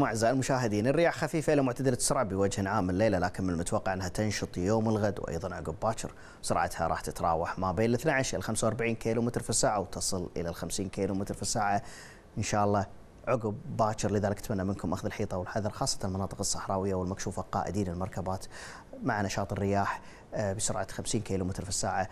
معكم أعزائي المشاهدين الرياح خفيفة إلى معتدلة السرعة بوجه عام الليلة لكن من المتوقع أنها تنشط يوم الغد وأيضا عقب باكر سرعتها راح تتراوح ما بين 12 إلى 45 كيلو متر في الساعة وتصل إلى ال 50 متر في الساعة إن شاء الله عقب باكر لذلك أتمنى منكم أخذ الحيطة والحذر خاصة المناطق الصحراوية والمكشوفة قائدين المركبات مع نشاط الرياح آه، بسرعة 50 كيلو متر في الساعة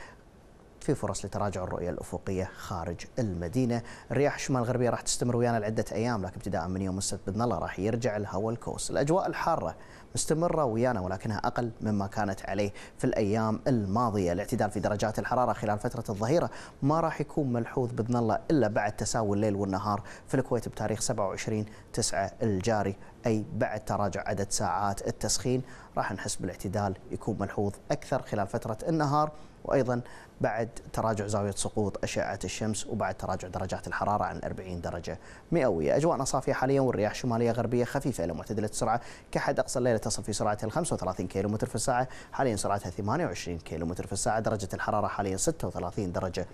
في فرص لتراجع الرؤية الأفقية خارج المدينة الرياح الشمال الغربية راح تستمر ويانا لعدة أيام لكن ابتداء من يوم السبت بإذن الله راح يرجع الهواء الكوس الأجواء الحارة مستمرة ويانا ولكنها أقل مما كانت عليه في الأيام الماضية الاعتدال في درجات الحرارة خلال فترة الظهيرة ما راح يكون ملحوظ بإذن الله إلا بعد تساوي الليل والنهار في الكويت بتاريخ 27 9 الجاري أي بعد تراجع عدد ساعات التسخين راح نحس بالاعتدال يكون ملحوظ أكثر خلال فترة النهار وأيضا بعد تراجع زاوية سقوط أشعة الشمس وبعد تراجع درجات الحرارة عن 40 درجة مئوية أجواءنا صافية حاليا والرياح شمالية غربية خفيفة إلى معتدلة السرعة كحد أقصى ليلة تصل في سرعتها 35 35 كم في الساعة حاليا سرعتها 28 كم في الساعة درجة الحرارة حاليا 36 درجة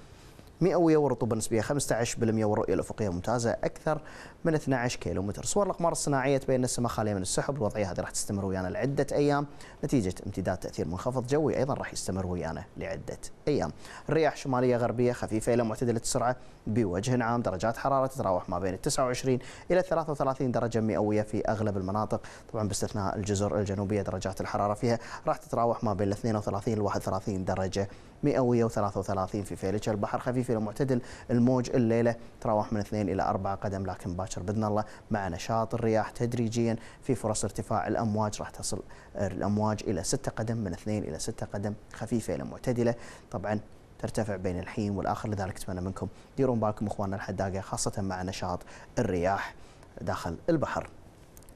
مئويه ورطوبة نسبية 15% والرؤيه الافقيه ممتازه اكثر من 12 كيلومتر صور الاقمار الصناعيه تبين ان السماء خاليه من السحب الوضعيه هذه راح تستمر ويانا لعده ايام نتيجه امتداد تاثير منخفض جوي ايضا راح يستمر ويانا لعده ايام الرياح شماليه غربيه خفيفه الى معتدله السرعه بوجه عام درجات حراره تتراوح ما بين 29 الى 33 درجه مئويه في اغلب المناطق طبعا باستثناء الجزر الجنوبيه درجات الحراره فيها راح تتراوح ما بين 32 ل 31 درجه مئويه و33 في فيلتش البحر خفيف خفيف الى معتدل الموج الليله تراوح من 2 الى 4 قدم لكن باكر باذن الله مع نشاط الرياح تدريجيا في فرص ارتفاع الامواج راح تصل الامواج الى 6 قدم من 2 الى 6 قدم خفيفه الى معتدله طبعا ترتفع بين الحين والاخر لذلك اتمنى منكم ديرون بالكم اخواننا الحداقه خاصه مع نشاط الرياح داخل البحر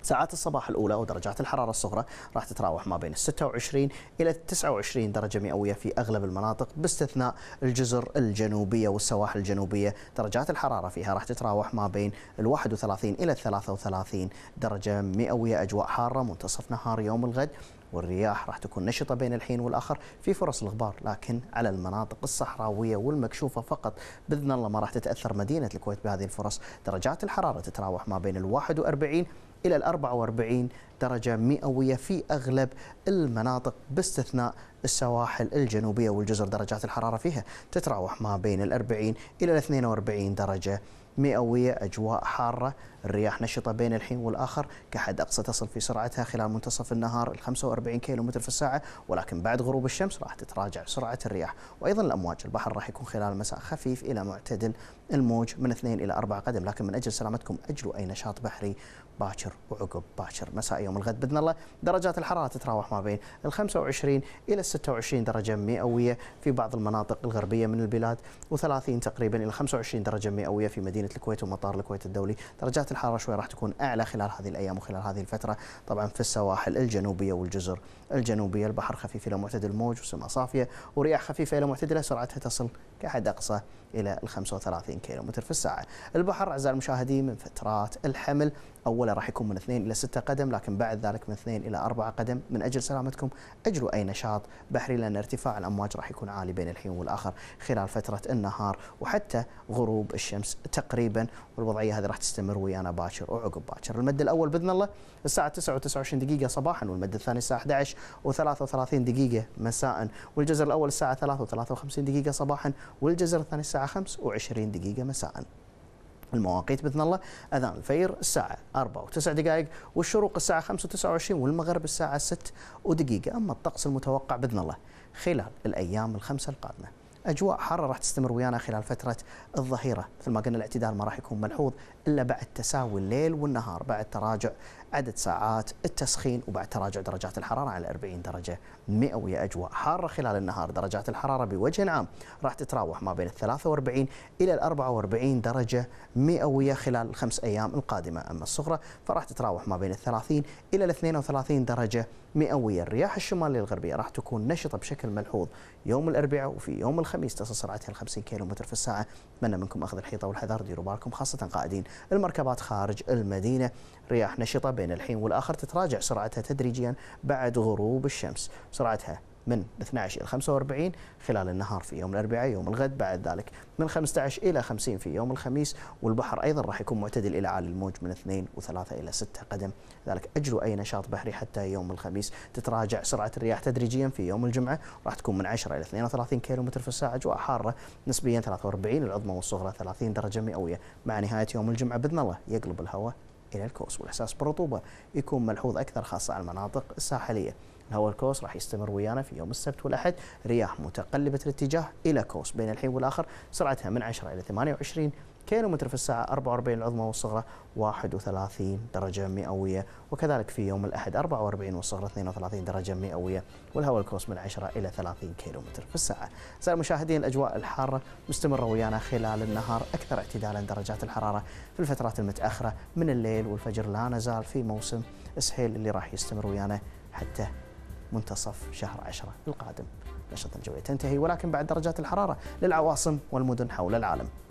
ساعات الصباح الأولى ودرجات الحرارة الصغرى راح تتراوح ما بين 26 إلى 29 درجة مئوية في أغلب المناطق باستثناء الجزر الجنوبية والسواحل الجنوبية درجات الحرارة فيها راح تتراوح ما بين 31 إلى 33 درجة مئوية أجواء حارة منتصف نهار يوم الغد والرياح راح تكون نشطة بين الحين والآخر في فرص الغبار لكن على المناطق الصحراوية والمكشوفة فقط بإذن الله ما راح تتأثر مدينة الكويت بهذه الفرص درجات الحرارة تتراوح ما بين ال 41 إلى ال 44 درجة مئوية في أغلب المناطق باستثناء السواحل الجنوبية والجزر درجات الحرارة فيها تتراوح ما بين الأربعين إلى 42 درجة مئوية أجواء حارة الرياح نشطة بين الحين والآخر كحد أقصى تصل في سرعتها خلال منتصف النهار ال 45 متر في الساعة ولكن بعد غروب الشمس راح تتراجع سرعة الرياح وأيضا الأمواج البحر راح يكون خلال المساء خفيف إلى معتدل الموج من 2 إلى 4 قدم لكن من أجل سلامتكم أجلوا أي نشاط بحري باكر وعقب باكر مساء يوم الغد باذن الله درجات الحراره تتراوح ما بين ال 25 الى 26 درجه مئويه في بعض المناطق الغربيه من البلاد و30 تقريبا الى 25 درجه مئويه في مدينه الكويت ومطار الكويت الدولي، درجات الحراره شوي راح تكون اعلى خلال هذه الايام وخلال هذه الفتره، طبعا في السواحل الجنوبيه والجزر الجنوبيه البحر خفيف الى معتدل موج وسماء صافيه ورياح خفيفه الى معتدله سرعتها تصل كحد اقصى الى ال 35 كيلومتر في الساعه. البحر اعزائي المشاهدين من فترات الحمل أولا راح يكون من اثنين إلى ستة قدم لكن بعد ذلك من اثنين إلى أربعة قدم من أجل سلامتكم أجروا أي نشاط بحري لأن ارتفاع الأمواج راح يكون عالي بين الحين والآخر خلال فترة النهار وحتى غروب الشمس تقريبا والوضعية هذه راح تستمر ويانا باكر وعقب باكر المد الأول بإذن الله الساعة 9 و29 دقيقة صباحا والمد الثاني الساعة 11 و33 دقيقة مساء والجزر الأول الساعة 3 و53 دقيقة صباحا والجزر الثاني الساعة 5 و20 دقيقة مساء المواقيت باذن الله اذان الفير الساعه 4 و9 دقائق والشروق الساعه 5 و29 والمغرب الساعه 6 ودقيقه اما الطقس المتوقع باذن الله خلال الايام الخمسه القادمه اجواء حاره راح تستمر ويانا خلال فتره الظهيره مثل ما قلنا الاعتدال ما راح يكون ملحوظ الا بعد تساوي الليل والنهار بعد تراجع عدد ساعات التسخين وبعد تراجع درجات الحراره على 40 درجه مئويه اجواء حاره خلال النهار درجات الحراره بوجه عام راح تتراوح ما بين ال 43 الى ال 44 درجه مئويه خلال الخمس ايام القادمه اما الصغرى فراح تتراوح ما بين ال 30 الى ال 32 درجه مئويه الرياح الشماليه الغربيه راح تكون نشطه بشكل ملحوظ يوم الاربعاء وفي يوم الخميس الخميس تصل سرعتها 50 50 متر في الساعة أتمنى منكم أخذ الحيطة والحذر ديروا بالكم خاصة قائدين المركبات خارج المدينة رياح نشطة بين الحين والآخر تتراجع سرعتها تدريجيا بعد غروب الشمس سرعتها من 12 إلى 45 خلال النهار في يوم الأربعاء يوم الغد بعد ذلك من 15 إلى 50 في يوم الخميس والبحر أيضا راح يكون معتدل إلى عالي الموج من 2 و3 إلى 6 قدم لذلك أجلوا أي نشاط بحري حتى يوم الخميس تتراجع سرعة الرياح تدريجيا في يوم الجمعة راح تكون من 10 إلى 32 متر في الساعة أجواء حارة نسبيا 43 العظمى والصغرى 30 درجة مئوية مع نهاية يوم الجمعة بإذن الله يقلب الهواء إلى الكوس والإحساس بالرطوبة يكون ملحوظ أكثر خاصة على المناطق الساحلية الهواء الكوس راح يستمر ويانا في يوم السبت والاحد رياح متقلبه الاتجاه الى كوس بين الحين والاخر سرعتها من 10 الى 28 متر في الساعة 44 العظمى والصغرى 31 درجة مئوية وكذلك في يوم الأحد 44 والصغرى 32 درجة مئوية والهواء الكوس من 10 إلى 30 متر في الساعة أعزائي المشاهدين الأجواء الحارة مستمرة ويانا خلال النهار أكثر اعتدالا درجات الحرارة في الفترات المتأخرة من الليل والفجر لا نزال في موسم سهيل اللي راح يستمر ويانا حتى منتصف شهر عشرة القادم الأشرطة الجوية تنتهي ولكن بعد درجات الحرارة للعواصم والمدن حول العالم